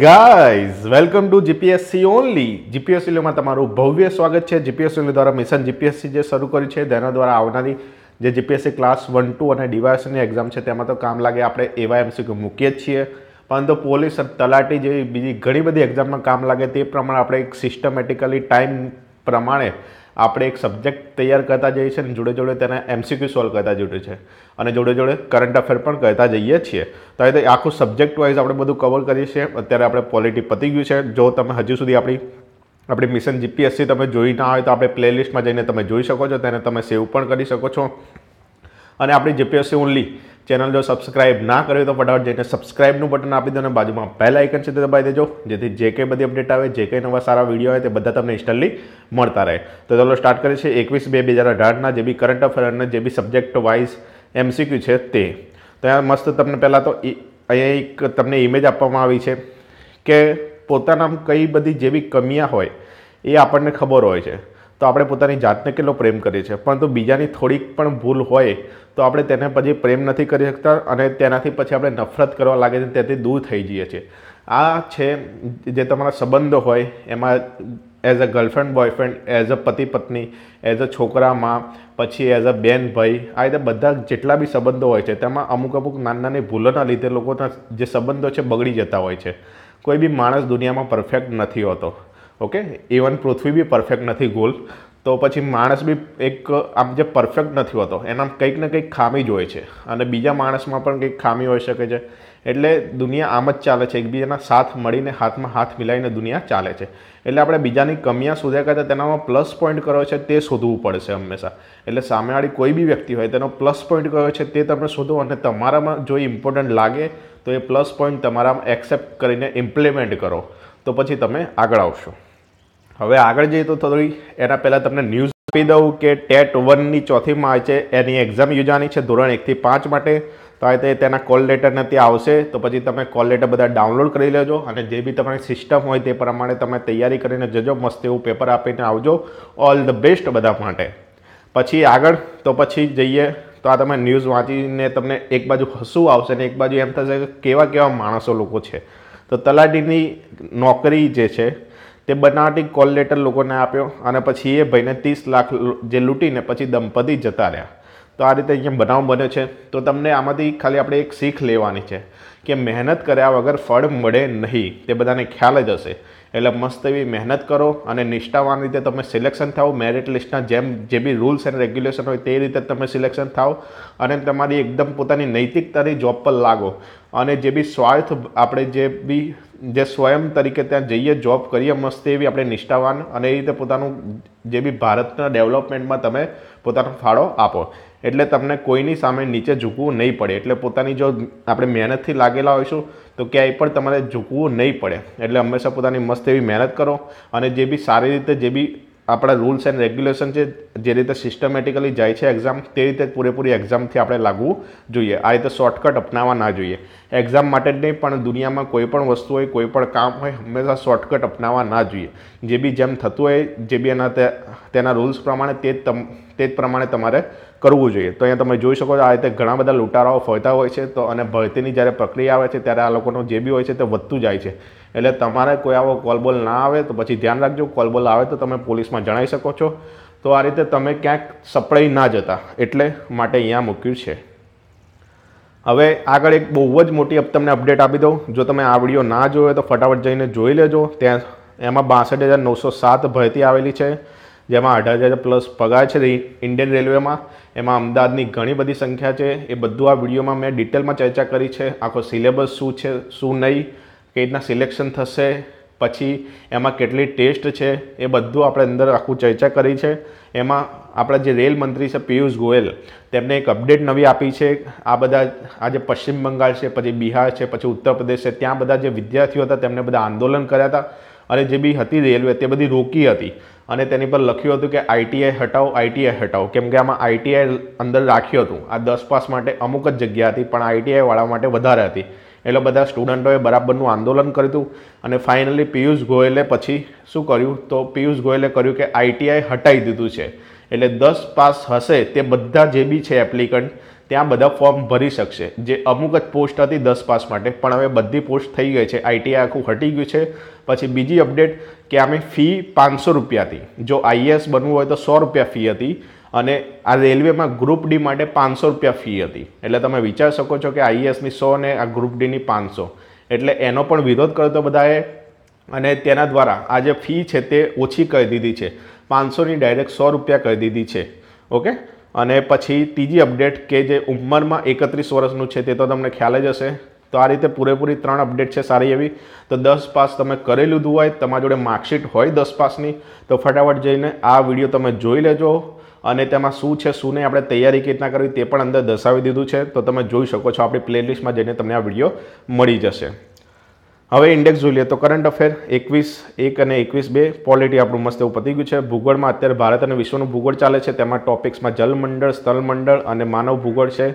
guys welcome to GPSC only જીપીએસસીમાં તમારું ભવ્ય સ્વાગત છે જીપીએસસી દ્વારા મિશન જીપીએસસી જે શરૂ કરી છે તેના દ્વારા આવનારી જે જીપીએસસી ક્લાસ વન ટુ અને ડિવાઇસની એક્ઝામ છે તેમાં તો કામ લાગે આપણે એવા એમસીક્યુ મૂકીએ જ છીએ પરંતુ પોલીસ તલાટી જેવી બીજી ઘણી બધી એક્ઝામમાં કામ લાગે તે પ્રમાણે આપણે એક સિસ્ટમેટિકલી ટાઈમ પ્રમાણે આપણે એક સબ્જેક્ટ તૈયાર કરતા જઈએ છીએ અને જોડે જોડે તેને એમસીક્યુ સોલ્વ કરતા જોઈએ છે અને જોડે જોડે કરંટ અફેર પણ કરતા જઈએ છીએ તો એ આખું સબ્જેક્ટ વાઇઝ આપણે બધું કવર કરીએ છીએ અત્યારે આપણે પોલિટી પતી ગયું છે જો તમે હજુ સુધી આપણી આપણી મિશન જીપીએસસી તમે જોઈ ના હોય તો આપણે પ્લેલિસ્ટમાં જઈને તમે જોઈ શકો છો તેને તમે સેવ પણ કરી શકો છો અને આપણી જીપીએસસી ઓનલી ચેનલ જો સબસ્ક્રાઇબ ના કર્યો તો ફટાફટ જઈને સબસ્ક્રાઇબનું બટન આપી દો અને બાજુમાં પહેલાં આઇકન છે તે દબાવી દેજો જેથી જે કંઈ બધી અપડેટ આવે જે કંઈ નવા સારા વિડીયો આવે તે બધા તમને ઇન્સ્ટન્ટલી મળતા રહે તો ચાલો સ્ટાર્ટ કરીએ છીએ એકવીસ બે બે હજાર અઢારના જે બી કરંટ અફેર અને જે બી સબ્જેક્ટ વાઇઝ એમસીક્યુ છે તે તો અહીંયા મસ્ત તમને પહેલાં તો અહીંયા એક તમને ઇમેજ આપવામાં આવી છે કે પોતાના કઈ બધી જેવી કમિયા હોય એ આપણને ખબર હોય છે તો આપણે પોતાની જાતને કેટલો પ્રેમ કરીએ છીએ પરંતુ બીજાની થોડીક પણ ભૂલ હોય તો આપણે તેને પછી પ્રેમ નથી કરી શકતા અને તેનાથી પછી આપણે નફરત કરવા લાગે છે તેથી દૂર થઈ જઈએ છીએ આ છે જે તમારા સંબંધો હોય એમાં as a girlfriend boyfriend as a પતિ પત્ની એઝ અ છોકરામાં પછી એઝ અ બેન ભાઈ આ રીતે બધા જેટલા બી સંબંધો હોય છે તેમાં અમુક અમુક નાની નાની ભૂલોના લીધે લોકોના જે સંબંધો છે બગડી જતા હોય છે કોઈ બી માણસ દુનિયામાં પરફેક્ટ નથી હોતો ઓકે ઇવન પૃથ્વી બી પરફેક્ટ નથી ગોલ તો પછી માણસ બી એક આમ જે પરફેક્ટ નથી હોતો એના કંઈક ને કંઈક ખામી જ હોય છે અને બીજા માણસમાં પણ કંઈક ખામી હોઈ શકે છે એટલે દુનિયા આમ જ ચાલે છે એકબીજાના સાથ મળીને હાથમાં હાથ મિલાવીને દુનિયા ચાલે છે એટલે આપણે બીજાની કમિયા શોધ્યા કરતાં તેનામાં પ્લસ પોઈન્ટ કયો છે તે શોધવું પડશે હંમેશા એટલે સામેવાળી કોઈ બી વ્યક્તિ હોય તેનો પ્લસ પોઈન્ટ કયો છે તે તમે શોધો અને તમારામાં જો ઇમ્પોર્ટન્ટ લાગે તો એ પ્લસ પોઈન્ટ તમારામાં એક્સેપ્ટ કરીને ઇમ્પ્લિમેન્ટ કરો તો પછી તમે આગળ આવશો હવે આગળ જઈએ તો થોડી એના પહેલાં તમને ન્યૂઝ આપી દઉં કે ટેટ વનની ચોથીમાં આવે છે એની એક્ઝામ યોજાની છે ધોરણ એકથી પાંચ માટે તો આ તેના કોલ લેટર નથી આવશે તો પછી તમે કોલ લેટર બધા ડાઉનલોડ કરી લેજો અને જે બી તમારી સિસ્ટમ હોય તે પ્રમાણે તમે તૈયારી કરીને જજો મસ્ત એવું પેપર આપીને આવજો ઓલ ધ બેસ્ટ બધા માટે પછી આગળ તો પછી જઈએ તો આ તમે ન્યૂઝ વાંચીને તમને એક બાજુ હસવું આવશે ને એક બાજુ એમ થશે કે કેવા કેવા માણસો લોકો છે તો તલાટીની નોકરી જે છે તે બનાવટી કોલ લેટર લોકોને આપ્યો અને પછી એ ભાઈને ત્રીસ લાખ જે લૂંટીને પછી દંપતી જતા રહ્યા તો આ રીતે અહીંયા બનાવ બન્યો છે તો તમને આમાંથી ખાલી આપણે એક શીખ લેવાની છે કે મહેનત કર્યા વગર ફળ મળે નહીં તે બધાને ખ્યાલ જ હશે એટલે મસ્ત એવી મહેનત કરો અને નિષ્ઠાવાન રીતે તમે સિલેક્શન થાઓ મેરિટ લિસ્ટના જેમ જે બી રૂલ્સ એન્ડ રેગ્યુલેશન હોય તે રીતે તમે સિલેક્શન થાઓ અને તમારી એકદમ પોતાની નૈતિકતાની જોબ પર લાગો અને જે બી સ્વાર્થ આપણે જે બી જે સ્વયં તરીકે ત્યાં જઈએ જોબ કરીએ મસ્ત એવી આપણે નિષ્ઠાવાન અને એ રીતે પોતાનું જે બી ભારતના ડેવલપમેન્ટમાં તમે પોતાનો ફાળો આપો એટલે તમને કોઈની સામે નીચે ઝૂકવું નહીં પડે એટલે પોતાની જો આપણે મહેનતથી લાગેલા હોઈશું તો ક્યાંય પણ તમારે ઝૂકવું નહીં પડે એટલે હંમેશા પોતાની મસ્ત એવી મહેનત કરો અને જે બી સારી રીતે જે બી આપણા રૂલ્સ એન્ડ રેગ્યુલેશન છે જે રીતે સિસ્ટમેટિકલી જાય છે એક્ઝામ તે રીતે પૂરેપૂરી એક્ઝામથી આપણે લાગવું જોઈએ આ રીતે શોર્ટકટ અપનાવવા ના જોઈએ એક્ઝામ માટે જ નહીં પણ દુનિયામાં કોઈ પણ વસ્તુ હોય કોઈ પણ કામ હોય હંમેશા શોર્ટકટ અપનાવવા ના જોઈએ જે બી જેમ થતું હોય જે બી એના તેના રૂલ્સ પ્રમાણે તે જ તમ તે જ પ્રમાણે તમારે કરવું જોઈએ તો અહીંયા તમે જોઈ શકો છો આ રીતે ઘણા બધા લૂંટારાઓ ફરતા હોય છે તો અને ભરતીની જ્યારે પ્રક્રિયા આવે છે ત્યારે આ લોકોનો જે બી હોય છે તે વધતું જાય છે એટલે તમારે કોઈ આવો કોલબોલ ના આવે તો પછી ધ્યાન રાખજો કોલબોલ આવે તો તમે પોલીસમાં જણાવી શકો છો તો આ રીતે તમે ક્યાંક સપડાઈ ના જતા એટલે માટે અહીંયા મૂક્યું છે હવે આગળ એક બહુ જ મોટી તમને અપડેટ આપી દઉં જો તમે આ વિડીયો ના જોયો તો ફટાફટ જઈને જોઈ લેજો ત્યાં એમાં બાસઠ હજાર નવસો સાત ભરતી આવેલી છે જેમાં અઢાર હજાર પ્લસ પગાર છે ઇન્ડિયન રેલવેમાં એમાં અમદાવાદની ઘણી બધી સંખ્યા છે એ બધું આ વિડીયોમાં મેં ડિટેલમાં ચર્ચા કરી છે આખો સિલેબસ શું છે શું નહીં કઈ રીતના સિલેક્શન થશે પછી એમાં કેટલી ટેસ્ટ છે એ બધું આપણે અંદર આખું ચર્ચા કરી છે એમાં આપણા જે રેલ મંત્રી છે પિયુષ ગોયલ તેમને એક અપડેટ નવી આપી છે આ બધા આજે પશ્ચિમ બંગાળ છે પછી બિહાર છે પછી ઉત્તર પ્રદેશ છે ત્યાં બધા જે વિદ્યાર્થીઓ હતા તેમને બધા આંદોલન કર્યા હતા અને જે બી હતી રેલવે તે બધી રોકી હતી અને તેની પર લખ્યું હતું કે આઈટીઆઈ હટાવો આઈટીઆઈ હટાવો કેમ કે આમાં આઈટીઆઈ અંદર રાખ્યું હતું આ દસ પાસ માટે અમુક જ જગ્યા હતી પણ આઈટીઆઈવાળા માટે વધારે હતી એટલે બધા સ્ટુડન્ટોએ બરાબરનું આંદોલન કર્યું હતું અને ફાઇનલી પિયુષ ગોયલે પછી શું કર્યું તો પિયુષ ગોયલે કર્યું કે આઈટીઆઈ હટાવી દીધું છે એટલે દસ પાસ હશે તે બધા જે બી છે એપ્લિકન્ટ ત્યાં બધા ફોર્મ ભરી શકશે જે અમુક જ પોસ્ટ હતી દસ પાસ માટે પણ હવે બધી પોસ્ટ થઈ ગઈ છે આઈટીઆઈ આખું હટી ગયું છે પછી બીજી અપડેટ કે અમે ફી પાંચસો રૂપિયા હતી જો આઈએએસ બનવું હોય તો સો રૂપિયા ફી હતી અને આ રેલવેમાં ગ્રુપ ડી માટે પાંચસો રૂપિયા ફી હતી એટલે તમે વિચારી શકો છો કે આઈએસની સો ને આ ગ્રુપ ડીની પાંચસો એટલે એનો પણ વિરોધ કર્યો હતો બધાએ અને તેના દ્વારા આ જે ફી છે તે ઓછી કરી દીધી છે પાંચસોની ડાયરેક્ટ સો રૂપિયા કરી દીધી છે ઓકે અને પછી ત્રીજી અપડેટ કે જે ઉંમરમાં એકત્રીસ વર્ષનું છે તે તો તમને ખ્યાલ જ હશે તો આ રીતે પૂરેપૂરી ત્રણ અપડેટ છે સારી એવી તો દસ પાસ તમે કરી લીધું હોય તમારી જોડે માર્કશીટ હોય દસ પાસની તો ફટાફટ જઈને આ વિડીયો તમે જોઈ લેજો અને તેમાં શું છે શું નહીં આપણે તૈયારી કેવી રીતના કરવી તે પણ અંદર દર્શાવી દીધું છે તો તમે જોઈ શકો છો આપણી પ્લેલિસ્ટમાં જઈને તમને આ વિડીયો મળી જશે હવે ઇન્ડેક્સ જોઈએ તો કરંટ અફેર એકવીસ એક અને એકવીસ બે પોલિટી આપણું મસ્ત એવું પતી ગયું છે ભૂગોળમાં અત્યારે ભારત અને વિશ્વનું ભૂગોળ ચાલે છે તેમાં ટોપિક્સમાં જલમંડળ સ્થળમંડળ અને માનવ ભૂગોળ છે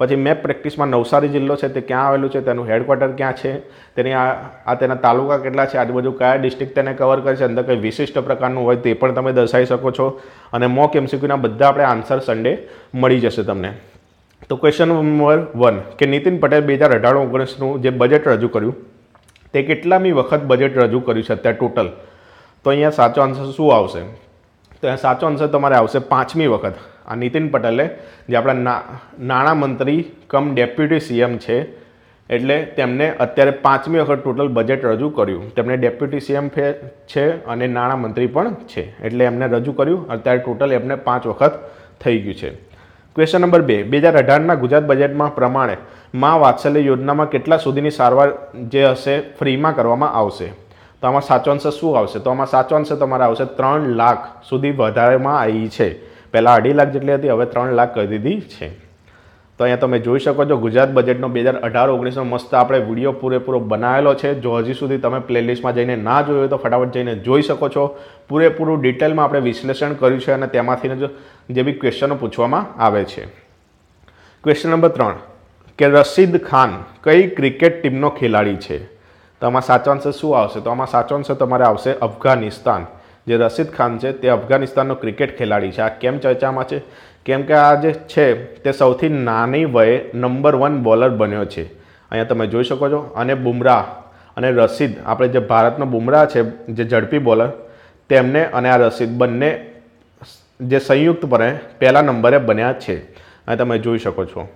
પછી મેપ પ્રેક્ટિસમાં નવસારી જિલ્લો છે તે ક્યાં આવેલું છે તેનું હેડક્વાર્ટર ક્યાં છે તેની આ આ તેના તાલુકા કેટલા છે આજુબાજુ કયા ડિસ્ટ્રિક્ટ તેને કવર કરે છે અંદર કંઈ વિશિષ્ટ પ્રકારનું હોય તે પણ તમે દર્શાવી શકો છો અને મોક એમસીક્યુના બધા આપણે આન્સર સન્ડે મળી જશે તમને તો ક્વેશ્ચન નંબર વન કે નીતિન પટેલ બે હજાર અઢાર ઓગણીસનું જે બજેટ રજૂ કર્યું તે કેટલામી વખત બજેટ રજૂ કર્યું છે અત્યારે ટોટલ તો અહીંયા સાચો આન્સર શું આવશે તો અહીંયા સાચો આન્સર તમારે આવશે પાંચમી વખત આ નીતિન પટેલે જે આપણા નાણામંત્રી કમ ડેપ્યુટી સીએમ છે એટલે તેમને અત્યારે પાંચમી વખત ટોટલ બજેટ રજૂ કર્યું તેમણે ડેપ્યુટી સીએમ છે અને નાણામંત્રી પણ છે એટલે એમને રજૂ કર્યું અત્યારે ટોટલ એમને પાંચ વખત થઈ ગયું છે ક્વેશ્ચન નંબર બે બે હજાર અઢારના ગુજરાત બજેટમાં પ્રમાણે મા વાત્સલ્ય યોજનામાં કેટલા સુધીની સારવાર જે હશે ફ્રીમાં કરવામાં આવશે તો આમાં સાચો આન્સર શું આવશે તો આમાં સાચો આન્સર તમારા આવશે ત્રણ લાખ સુધી વધારેમાં આવી છે પહેલાં અઢી લાખ જેટલી હતી હવે ત્રણ લાખ કરી દીધી છે તો અહીંયા તમે જોઈ શકો છો ગુજરાત બજેટનો બે હજાર અઢાર ઓગણીસનો મસ્ત આપણે વિડીયો પૂરેપૂરો બનાવેલો છે જો હજી સુધી તમે પ્લેલિસ્ટમાં જઈને ના જોયો તો ફટાફટ જઈને જોઈ શકો છો પૂરેપૂરું ડિટેલમાં આપણે વિશ્લેષણ કર્યું છે અને તેમાંથી જે બી ક્વેશ્ચનો પૂછવામાં આવે છે ક્વેશ્ચન નંબર ત્રણ કે રશીદ ખાન કઈ ક્રિકેટ ટીમનો ખેલાડી છે તો આમાં સાચો આન્સર શું આવશે તો આમાં સાચો આન્સર તમારે આવશે અફઘાનિસ્તાન જે રશીદ ખાન છે તે અફઘાનિસ્તાનનો ક્રિકેટ ખેલાડી છે આ કેમ ચર્ચામાં છે કેમ કે આ જે છે તે સૌથી નાની વયે નંબર વન બોલર બન્યો છે અહીંયા તમે જોઈ શકો છો અને બુમરાહ અને રશીદ આપણે જે ભારતનો બુમરાહ છે જે ઝડપી બોલર તેમને અને આ રશીદ બંને જે સંયુક્તપણે પહેલા નંબરે બન્યા છે અને તમે જોઈ શકો છો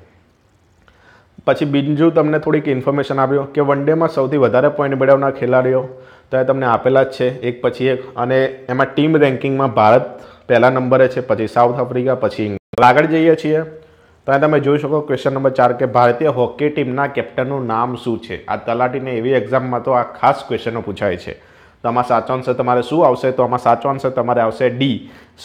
પછી બીજું તમને થોડીક ઇન્ફોર્મેશન આપ્યો કે વન ડેમાં સૌથી વધારે પોઈન્ટ મેળવનાર ખેલાડીઓ તો એ તમને આપેલા જ છે એક પછી એક અને એમાં ટીમ રેન્કિંગમાં ભારત પહેલા નંબરે છે પછી સાઉથ આફ્રિકા પછી ઇંગ્લેન્ડ આગળ જઈએ છીએ તો અહીં તમે જોઈ શકો ક્વેશ્ચન નંબર ચાર કે ભારતીય હોકી ટીમના કેપ્ટનનું નામ શું છે આ તલાટીને એવી એક્ઝામમાં તો આ ખાસ ક્વેશ્ચનો પૂછાય છે તો આમાં સાચો આન્સર તમારે શું આવશે તો આમાં સાચો આન્સર તમારે આવશે ડી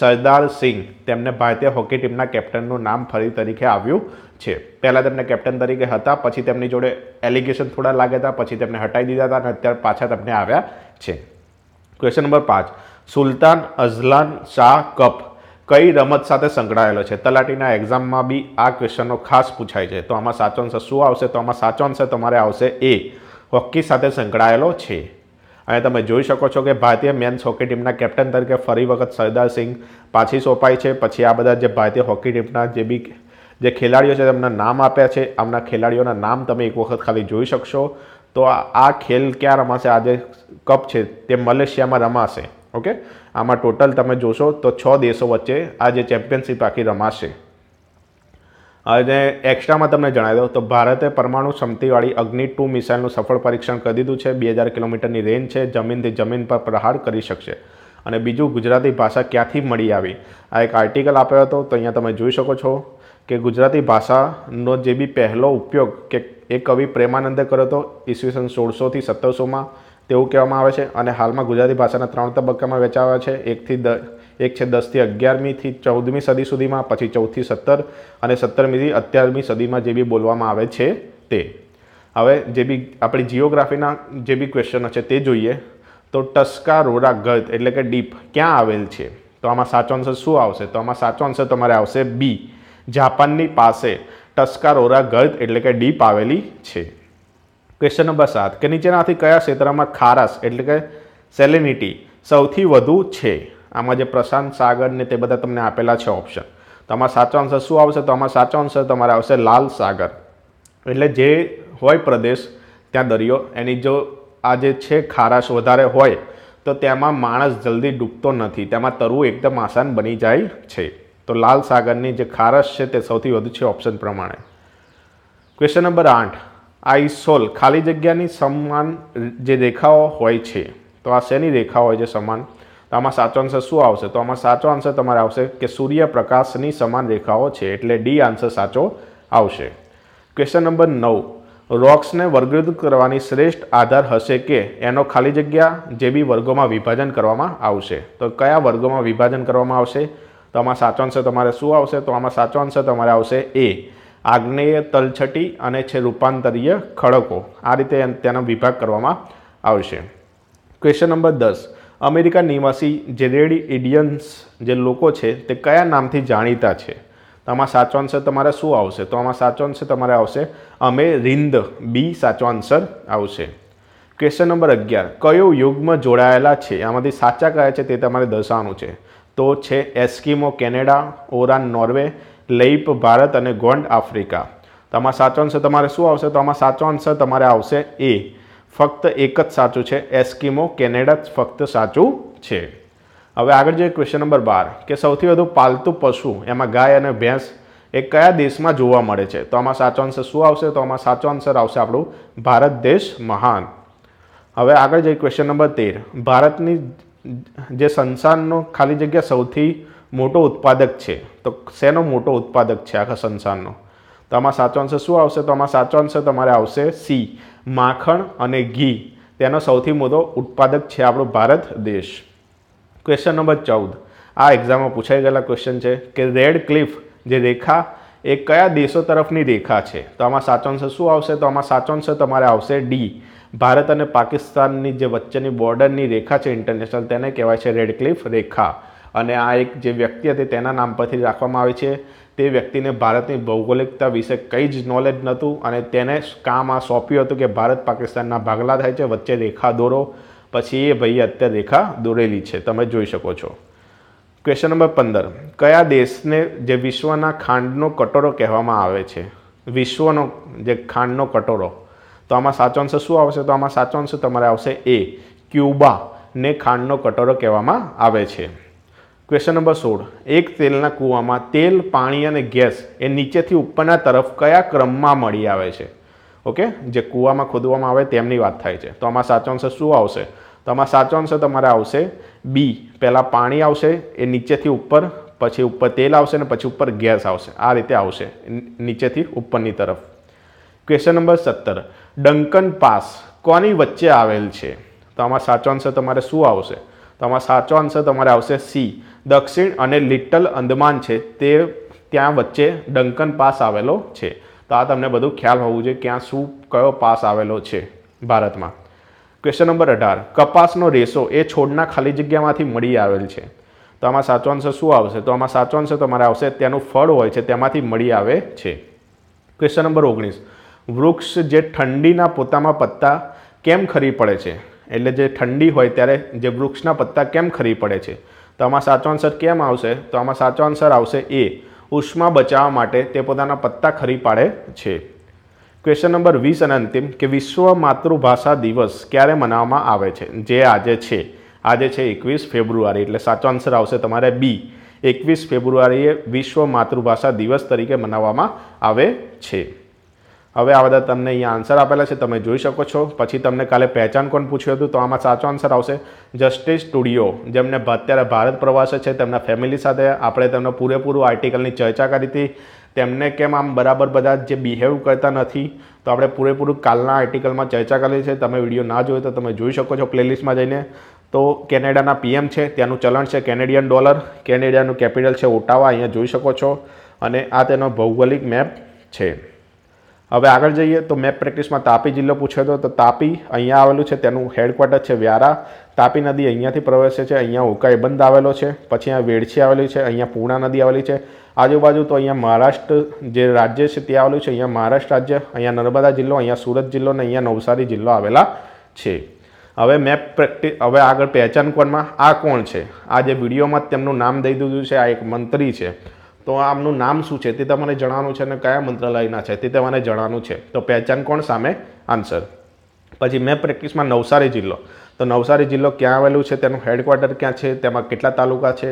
સરદાર સિંહ તેમને ભારતીય હોકી ટીમના કેપ્ટનનું નામ ફરી તરીકે આવ્યું છે પહેલાં તેમને કેપ્ટન તરીકે હતા પછી તેમની જોડે એલિગેશન થોડા લાગે હતા પછી તેમને હટાવી દીધા હતા અને અત્યારે પાછા તેમને આવ્યા છે ક્વેશ્ચન નંબર પાંચ સુલતાન અઝલાન શાહ કપ કઈ રમત સાથે સંકળાયેલો છે તલાટીના એક્ઝામમાં બી આ ક્વેશ્ચનનો ખાસ પૂછાય છે તો આમાં સાચો આન્સર શું આવશે તો આમાં સાચો આન્સર તમારે આવશે એ હોકી સાથે સંકળાયેલો છે અને તમે જોઈ શકો છો કે ભારતીય મેન્સ હોકી ટીમના કેપ્ટન તરીકે ફરી વખત સરદાર સિંહ પાછી સોંપાય છે પછી આ બધા જે ભારતીય હોકી ટીમના જે બી જે ખેલાડીઓ છે તેમના નામ આપ્યા છે આમના ખેલાડીઓના નામ તમે એક વખત ખાલી જોઈ શકશો તો આ ખેલ ક્યાં રમાશે આજે કપ છે તે મલેશિયામાં રમાશે ઓકે આમાં ટોટલ તમે જોશો તો છ દેશો વચ્ચે આ જે ચેમ્પિયનશિપ આખી રમાશે અને એક્સ્ટ્રામાં તમને જણાવી દઉં તો ભારતે પરમાણુ ક્ષમતિવાળી અગ્નિ ટુ મિસાઇલનું સફળ પરીક્ષણ કરી દીધું છે બે હજાર કિલોમીટરની રેન્જ છે જમીનથી જમીન પર પ્રહાર કરી શકશે અને બીજું ગુજરાતી ભાષા ક્યાંથી મળી આવી આ એક આર્ટિકલ આપ્યો હતો તો અહીંયા તમે જોઈ શકો છો કે ગુજરાતી ભાષાનો જે બી પહેલો ઉપયોગ કે એ કવિ પ્રેમાનંદે કર્યો હતો ઈસવીસન સોળસોથી સત્તરસોમાં તેવું કહેવામાં આવે છે અને હાલમાં ગુજરાતી ભાષાના ત્રણ તબક્કામાં વેચાવા છે એકથી દ એક છે દસથી અગિયારમીથી ચૌદમી સદી સુધીમાં પછી ચૌદથી સત્તર અને સત્તરમીથી અત્યારમી સદીમાં જે બી બોલવામાં આવે છે તે હવે જે બી આપણી જીઓગ્રાફીના જે બી ક્વેશ્ચન છે તે જોઈએ તો ટસ્કા રોડા ગત એટલે કે ડીપ ક્યાં આવેલ છે તો આમાં સાચો આન્સર શું આવશે તો આમાં સાચો આન્સર તમારે આવશે બી જાપાનની પાસે ટસ્કા રોરા ગત એટલે કે ડીપ આવેલી છે ક્વેશ્ચન નંબર સાત કે નીચેનાથી કયા ક્ષેત્રમાં ખારાશ એટલે કે સેલિનિટી સૌથી વધુ છે આમાં જે પ્રશાંત સાગર ને તે બધા તમને આપેલા છે ઓપ્શન તો આમાં સાચો આન્સર શું આવશે તો આમાં સાચો આન્સર તમારે આવશે લાલ સાગર એટલે જે હોય પ્રદેશ ત્યાં દરિયો એની જો આ જે છે ખારાશ વધારે હોય તો તેમાં માણસ જલ્દી ડૂબતો નથી તેમાં તરવું એકદમ આસાન બની જાય છે તો લાલ સાગરની જે ખારશ છે તે સૌથી વધુ છે ઓપ્શન પ્રમાણે ક્વેશ્ચન નંબર આઠ આ આઈસોલ ખાલી જગ્યાની સમાન જે રેખાઓ હોય છે તો આ શેની રેખાઓ હોય છે સમાન તો આમાં સાચો આન્સર શું આવશે તો આમાં સાચો આન્સર તમારે આવશે કે સૂર્યપ્રકાશની સમાન રેખાઓ છે એટલે ડી આન્સર સાચો આવશે ક્વેશ્ચન નંબર નવ રોક્સને વર્ગીકૃત કરવાની શ્રેષ્ઠ આધાર હશે કે એનો ખાલી જગ્યા જે બી વર્ગોમાં વિભાજન કરવામાં આવશે તો કયા વર્ગોમાં વિભાજન કરવામાં આવશે તો આમાં સાચો આન્સર તમારે શું આવશે તો આમાં સાચો આન્સર તમારે આવશે એ આગ્નેય તલછટી અને છે રૂપાંતરીય ખડકો આ રીતે તેનો વિભાગ કરવામાં આવશે ક્વેશ્ચન નંબર દસ અમેરિકા નિવાસી જે જેરેડ ઇડિયન્સ જે લોકો છે તે કયા નામથી જાણીતા છે તો આમાં સાચો આન્સર તમારે શું આવશે તો આમાં સાચો આન્સર તમારે આવશે અમે રિંદ બી સાચો આન્સર આવશે ક્વેશ્ચન નંબર અગિયાર કયો યુગમાં જોડાયેલા છે આમાંથી સાચા કયા છે તે તમારે દર્શાવવાનું છે તો છે એસ્કીમો કેનેડા ઓરાન નોર્વે લઈપ ભારત અને ગોંડ આફ્રિકા તો આમાં સાચો આન્સર તમારે શું આવશે તો આમાં સાચો આન્સર તમારે આવશે એ ફક્ત એક જ સાચું છે એસ્કિમો કેનેડા જ ફક્ત સાચું છે હવે આગળ જે ક્વેશ્ચન નંબર બાર કે સૌથી વધુ પાલતુ પશુ એમાં ગાય અને ભેંસ એ કયા દેશમાં જોવા મળે છે તો આમાં સાચો આન્સર શું આવશે તો આમાં સાચો આન્સર આવશે આપણું ભારત દેશ મહાન હવે આગળ જઈ ક્વેશ્ચન નંબર તેર ભારતની જે સંસારનો ખાલી જગ્યા સૌથી મોટો ઉત્પાદક છે તો શેનો મોટો ઉત્પાદક છે આખા સંસારનો તો આમાં સાચો આન્સર શું આવશે તો આમાં સાચો આન્સર તમારે આવશે સી માખણ અને ઘી તેનો સૌથી મોટો ઉત્પાદક છે આપણો ભારત દેશ ક્વેશ્ચન નંબર ચૌદ આ એક્ઝામમાં પૂછાઈ ગયેલા ક્વેશ્ચન છે કે રેડ ક્લિફ જે રેખા એ કયા દેશો તરફની રેખા છે તો આમાં સાચો આન્સર શું આવશે તો આમાં સાચો આન્સર તમારે આવશે ડી ભારત અને પાકિસ્તાનની જે વચ્ચેની બોર્ડરની રેખા છે ઇન્ટરનેશનલ તેને કહેવાય છે રેડ ક્લિફ રેખા અને આ એક જે વ્યક્તિ હતી તેના નામ પરથી રાખવામાં આવે છે તે વ્યક્તિને ભારતની ભૌગોલિકતા વિશે કંઈ જ નોલેજ નહોતું અને તેને કામ આ સોંપ્યું હતું કે ભારત પાકિસ્તાનના ભાગલા થાય છે વચ્ચે રેખા દોરો પછી એ ભાઈએ અત્યારે રેખા દોરેલી છે તમે જોઈ શકો છો ક્વેશ્ચન નંબર પંદર કયા દેશને જે વિશ્વના ખાંડનો કટોરો કહેવામાં આવે છે વિશ્વનો જે ખાંડનો કટોરો તો આમાં સાચો આન્સર શું આવશે તો આમાં સાચો આન્સર તમારે આવશે એ ક્યુબા ને ખાંડનો કટોરો કહેવામાં આવે છે ક્વેશ્ચન નંબર સોળ એક તેલના કૂવામાં તેલ પાણી અને ગેસ એ નીચેથી ઉપરના તરફ કયા ક્રમમાં મળી આવે છે ઓકે જે કૂવામાં ખોદવામાં આવે તેમની વાત થાય છે તો આમાં સાચો આન્સર શું આવશે તો આમાં સાચો આન્સર તમારે આવશે બી પહેલાં પાણી આવશે એ નીચેથી ઉપર પછી ઉપર તેલ આવશે ને પછી ઉપર ગેસ આવશે આ રીતે આવશે નીચેથી ઉપરની તરફ ક્વેશ્ચન નંબર સત્તર ડંકન પાસ કોની વચ્ચે આવેલ છે તો આમાં સાચો આન્સર તમારે શું આવશે તો આમાં સાચો આન્સર તમારે આવશે સી દક્ષિણ અને લિટલ અંદમાન છે તે ત્યાં વચ્ચે ડંકન પાસ આવેલો છે તો આ તમને બધું ખ્યાલ હોવું જોઈએ ક્યાં શું કયો પાસ આવેલો છે ભારતમાં ક્વેશ્ચન નંબર અઢાર કપાસનો રેસો એ છોડના ખાલી જગ્યામાંથી મળી આવેલ છે તો આમાં સાચો આન્સર શું આવશે તો આમાં સાચો આન્સર તમારે આવશે તેનું ફળ હોય છે તેમાંથી મળી આવે છે ક્વેશ્ચન નંબર ઓગણીસ વૃક્ષ જે ઠંડીના પોતામાં પત્તા કેમ ખરી પડે છે એટલે જે ઠંડી હોય ત્યારે જે વૃક્ષના પત્તા કેમ ખરી પડે છે તો આમાં સાચો આન્સર કેમ આવશે તો આમાં સાચો આન્સર આવશે એ ઉષ્મા બચાવવા માટે તે પોતાના પત્તા ખરી પાડે છે ક્વેશ્ચન નંબર વીસ અને અંતિમ કે વિશ્વ માતૃભાષા દિવસ ક્યારે મનાવવામાં આવે છે જે આજે છે આજે છે એકવીસ ફેબ્રુઆરી એટલે સાચો આન્સર આવશે તમારે બી એકવીસ ફેબ્રુઆરીએ વિશ્વ માતૃભાષા દિવસ તરીકે મનાવવામાં આવે છે હવે આ બધા તમને અહીંયા આન્સર આપેલા છે તમે જોઈ શકો છો પછી તમને કાલે પહેચાન કોણ પૂછ્યું હતું તો આમાં સાચો આન્સર આવશે જસ્ટિસ સ્ટુડિયો જેમને અત્યારે ભારત પ્રવાસે છે તેમના ફેમિલી સાથે આપણે તેમનો પૂરેપૂરું આર્ટિકલની ચર્ચા કરી હતી તેમને કેમ આમ બરાબર બધા જે બિહેવ કરતા નથી તો આપણે પૂરેપૂરું કાલના આર્ટિકલમાં ચર્ચા કરી છે તમે વિડીયો ના જોયો તો તમે જોઈ શકો છો પ્લેલિસ્ટમાં જઈને તો કેનેડાના પીએમ છે ત્યાંનું ચલણ છે કેનેડિયન ડોલર કેનેડિયાનું કેપિટલ છે ઓટાવા અહીંયા જોઈ શકો છો અને આ તેનો ભૌગોલિક મેપ છે હવે આગળ જઈએ તો મેપ પ્રેક્ટિસમાં તાપી જિલ્લો પૂછ્યો હતો તો તાપી અહીંયા આવેલું છે તેનું હેડક્વાર્ટર છે વ્યારા તાપી નદી અહીંયાથી પ્રવેશે છે અહીંયા ઉકાઈ બંધ આવેલો છે પછી અહીંયા વેડછી આવેલી છે અહીંયા પૂર્ણા નદી આવેલી છે આજુબાજુ તો અહીંયા મહારાષ્ટ્ર જે રાજ્ય છે ત્યાં આવેલું છે અહીંયા મહારાષ્ટ્ર રાજ્ય અહીંયા નર્મદા જિલ્લો અહીંયા સુરત જિલ્લો અને અહીંયા નવસારી જિલ્લો આવેલા છે હવે મેપ પ્રેક્ટિસ હવે આગળ પહેચાન કોણમાં આ કોણ છે આ જે વિડીયોમાં તેમનું નામ દઈ દીધું છે આ એક મંત્રી છે તો આમનું નામ શું છે તે તમારે જણાવવાનું છે અને કયા મંત્રાલયના છે તે તમારે જણાવવાનું છે તો પહેચાન કોણ સામે આન્સર પછી મેં પ્રેક્ટિસમાં નવસારી જિલ્લો તો નવસારી જિલ્લો ક્યાં આવેલું છે તેનું હેડક્વાર્ટર ક્યાં છે તેમાં કેટલા તાલુકા છે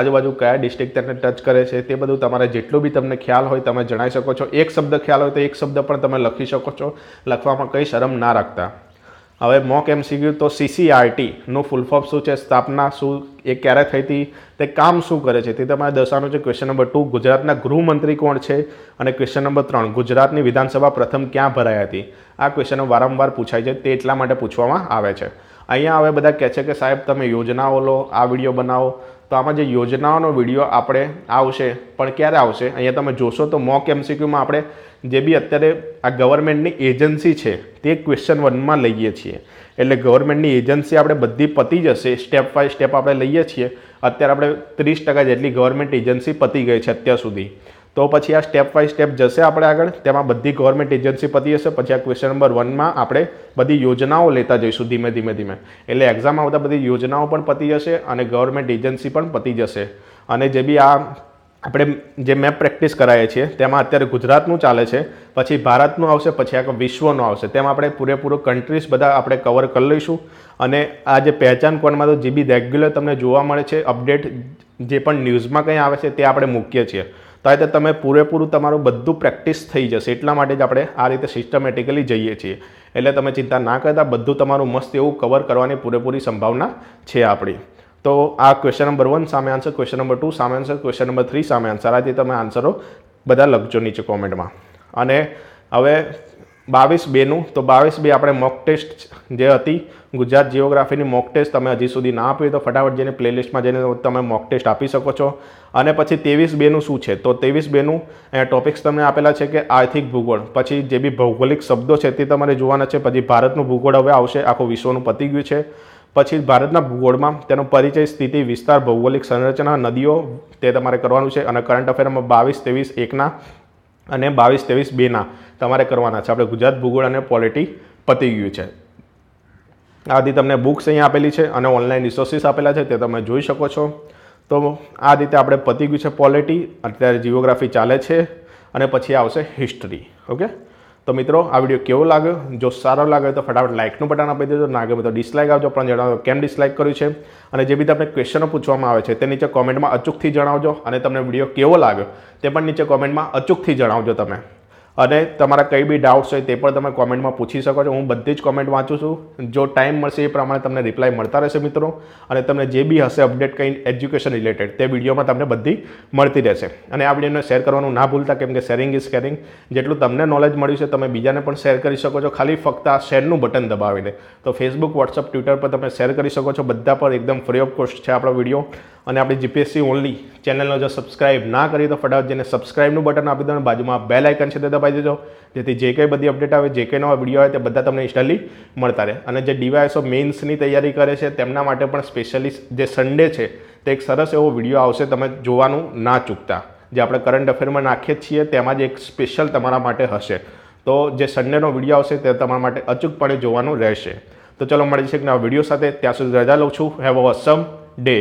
આજુબાજુ કયા ડિસ્ટ્રિક્ટ તેને ટચ કરે છે તે બધું તમારે જેટલું બી તમને ખ્યાલ હોય તમે જણાવી શકો છો એક શબ્દ ખ્યાલ હોય તો એક શબ્દ પણ તમે લખી શકો છો લખવામાં કંઈ શરમ ના રાખતા હવે મોક એમસીક્યુ તો સીસીઆરટીનું ફૂલ ફોર્મ શું છે સ્થાપના શું એ ક્યારે થઈ હતી તે કામ શું કરે છે તે તમારે દર્શાવવાનું છે ક્વેશ્ચન નંબર ટુ ગુજરાતના ગૃહમંત્રી કોણ છે અને ક્વેશ્ચન નંબર ત્રણ ગુજરાતની વિધાનસભા પ્રથમ ક્યાં ભરાઈ હતી આ ક્વેશ્ચનો વારંવાર પૂછાય છે તે એટલા માટે પૂછવામાં આવે છે અહીંયા હવે બધા કહે છે કે સાહેબ તમે યોજનાઓ લો આ વિડીયો બનાવો તો આમાં જે યોજનાઓનો વિડીયો આપણે આવશે પણ ક્યારે આવશે અહીંયા તમે જોશો તો મોક એમસીક્યુમાં આપણે જે બી અત્યારે આ ગવર્મેન્ટની એજન્સી છે તે ક્વેશ્ચન વનમાં લઈએ છીએ એટલે ગવર્મેન્ટની એજન્સી આપણે બધી પતી જશે સ્ટેપ બાય સ્ટેપ આપણે લઈએ છીએ અત્યારે આપણે ત્રીસ ટકા જેટલી ગવર્મેન્ટ એજન્સી પતી ગઈ છે અત્યાર સુધી તો પછી આ સ્ટેપ બાય સ્ટેપ જશે આપણે આગળ તેમાં બધી ગવર્મેન્ટ એજન્સી પતી હશે પછી આ ક્વેશ્ચન નંબર વનમાં આપણે બધી યોજનાઓ લેતા જઈશું ધીમે ધીમે ધીમે એટલે એક્ઝામ આવતા બધી યોજનાઓ પણ પતી જશે અને ગવર્મેન્ટ એજન્સી પણ પતી જશે અને જે બી આ આપણે જે મેપ પ્રેક્ટિસ કરાવીએ છીએ તેમાં અત્યારે ગુજરાતનું ચાલે છે પછી ભારતનું આવશે પછી આખો વિશ્વનું આવશે તેમાં આપણે પૂરેપૂરો કન્ટ્રીઝ બધા આપણે કવર કરી લઈશું અને આ જે પહેચાન કોડમાં તો જે બી રેગ્યુલર તમને જોવા મળે છે અપડેટ જે પણ ન્યૂઝમાં કંઈ આવે છે તે આપણે મૂકીએ છીએ તો આ તમે પૂરેપૂરું તમારું બધું પ્રેક્ટિસ થઈ જશે એટલા માટે જ આપણે આ રીતે સિસ્ટમેટિકલી જઈએ છીએ એટલે તમે ચિંતા ના કરતા બધું તમારું મસ્ત એવું કવર કરવાની પૂરેપૂરી સંભાવના છે આપણી તો આ ક્વેશ્ચન નંબર વન સામે આન્સર ક્વેશ્ચન નંબર ટુ સામે આન્સર ક્વેશ્ચન નંબર થ્રી સામે આન્સર આ રીતે તમે આન્સરો બધા લખજો નીચે કોમેન્ટમાં અને હવે બાવીસ બેનું તો બાવીસ બે આપણે મોક ટેસ્ટ જે હતી ગુજરાત જિયોગ્રાફીની મોક ટેસ્ટ તમે હજી સુધી ના આપી તો ફટાફટ જેને પ્લેલિસ્ટમાં જઈને તમે મોક ટેસ્ટ આપી શકો છો અને પછી ત્રેવીસ બેનું શું છે તો ત્રેવીસ બેનું ટોપિક્સ તમને આપેલા છે કે આર્થિક ભૂગોળ પછી જે બી ભૌગોલિક શબ્દો છે તે તમારે જોવાના છે પછી ભારતનું ભૂગોળ હવે આવશે આખું વિશ્વનું પતી ગયું છે પછી ભારતના ભૂગોળમાં તેનો પરિચય સ્થિતિ વિસ્તાર ભૌગોલિક સંરચના નદીઓ તે તમારે કરવાનું છે અને કરંટ અફેરમાં બાવીસ ત્રેવીસ એકના અને બાવીસ ત્રેવીસ બેના તમારે કરવાના છે આપણે ગુજરાત ભૂગોળ અને પોલિટી પતી ગયું છે આથી તમને બુક્સ અહીંયા આપેલી છે અને ઓનલાઈન રિસોર્સીસ આપેલા છે તે તમે જોઈ શકો છો તો આ રીતે આપણે પતી ગયું છે પોલિટી અત્યારે જીઓગ્રાફી ચાલે છે અને પછી આવશે હિસ્ટ્રી ઓકે તો મિત્રો આ વિડીયો કેવો લાગ્યો જો સારો લાગ્યો તો ફટાફટ લાઇકનું બટન આપી દેજો ના ગમે તો ડિસલાઇક આવજો પણ જણાવજો કેમ ડિસલાઇક કર્યું છે અને જે બી તમને ક્વેશ્ચનો પૂછવામાં આવે છે તે નીચે કોમેન્ટમાં અચૂકથી જણાવજો અને તમને વિડીયો કેવો લાગ્યો તે પણ નીચે કોમેન્ટમાં અચૂકથી જણાવજો તમે અને તમારા કઈ બી ડાઉટ્સ હોય તે પણ તમે કોમેન્ટમાં પૂછી શકો છો હું બધી જ કોમેન્ટ વાંચું છું જો ટાઈમ મળશે એ પ્રમાણે તમને રિપ્લાય મળતા રહેશે મિત્રો અને તમને જે બી હશે અપડેટ કંઈ એજ્યુકેશન રિલેટેડ તે વિડીયોમાં તમને બધી મળતી રહેશે અને આ વિડીયોને શેર કરવાનું ના ભૂલતા કેમ કે શેરિંગ ઇઝ કેરિંગ જેટલું તમને નોલેજ મળ્યું છે તમે બીજાને પણ શેર કરી શકો છો ખાલી ફક્ત આ શેરનું બટન દબાવીને તો ફેસબુક વોટ્સઅપ ટ્વિટર પર તમે શેર કરી શકો છો બધા પર એકદમ ફ્રી ઓફ કોસ્ટ છે આપણો વિડીયો અને આપણી જીપીએસસી ઓનલી ચેનલનો જો સબસ્ક્રાઈબ ના કરી તો ફટાફટ જેને સબસ્ક્રાઈબનું બટન આપી દો અને બાજુમાં બેલ આઇકન છે તે દબાવી દેજો જેથી જે કંઈ બધી અપડેટ આવે જે કંઈ નવા વિડીયો આવે તે બધા તમને ઇન્સ્ટન્ટલી મળતા રહે અને જે ડીવાયસો મેન્સની તૈયારી કરે છે તેમના માટે પણ સ્પેશિયલી જે સન્ડે છે તે એક સરસ એવો વિડીયો આવશે તમે જોવાનું ના ચૂકતા જે આપણે કરંટ અફેરમાં નાખીએ જ છીએ તેમાં જ એક સ્પેશિયલ તમારા માટે હશે તો જે સન્ડેનો વિડીયો આવશે તે તમારા માટે અચૂકપણે જોવાનું રહેશે તો ચલો મળી છે કે આ વિડીયો સાથે ત્યાં સુધી રજા લઉં છું હેવ અ વસમ ડે